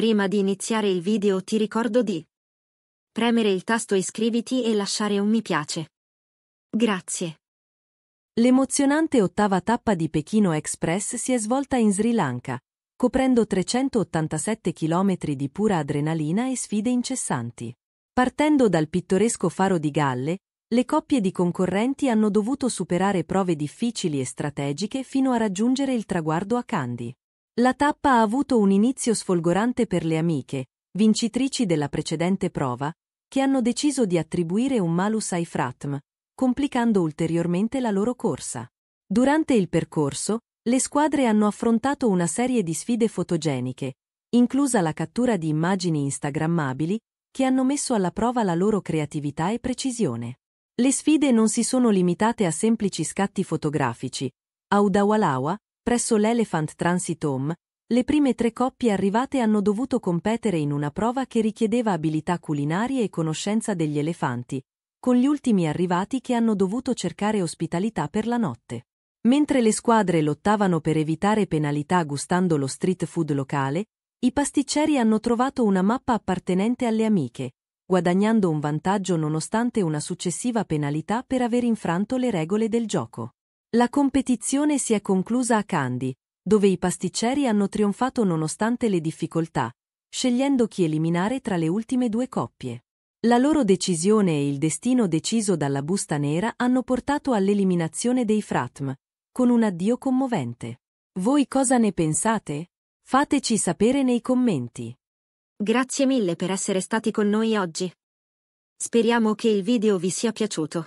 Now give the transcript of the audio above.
Prima di iniziare il video ti ricordo di premere il tasto iscriviti e lasciare un mi piace. Grazie. L'emozionante ottava tappa di Pechino Express si è svolta in Sri Lanka, coprendo 387 km di pura adrenalina e sfide incessanti. Partendo dal pittoresco faro di Galle, le coppie di concorrenti hanno dovuto superare prove difficili e strategiche fino a raggiungere il traguardo a Kandy. La tappa ha avuto un inizio sfolgorante per le amiche, vincitrici della precedente prova, che hanno deciso di attribuire un malus ai fratm, complicando ulteriormente la loro corsa. Durante il percorso, le squadre hanno affrontato una serie di sfide fotogeniche, inclusa la cattura di immagini instagrammabili, che hanno messo alla prova la loro creatività e precisione. Le sfide non si sono limitate a semplici scatti fotografici. A Udawalawa, presso l'Elephant Transit Home, le prime tre coppie arrivate hanno dovuto competere in una prova che richiedeva abilità culinarie e conoscenza degli elefanti, con gli ultimi arrivati che hanno dovuto cercare ospitalità per la notte. Mentre le squadre lottavano per evitare penalità gustando lo street food locale, i pasticceri hanno trovato una mappa appartenente alle amiche, guadagnando un vantaggio nonostante una successiva penalità per aver infranto le regole del gioco. La competizione si è conclusa a Candy, dove i pasticceri hanno trionfato nonostante le difficoltà, scegliendo chi eliminare tra le ultime due coppie. La loro decisione e il destino deciso dalla busta nera hanno portato all'eliminazione dei fratm, con un addio commovente. Voi cosa ne pensate? Fateci sapere nei commenti. Grazie mille per essere stati con noi oggi. Speriamo che il video vi sia piaciuto.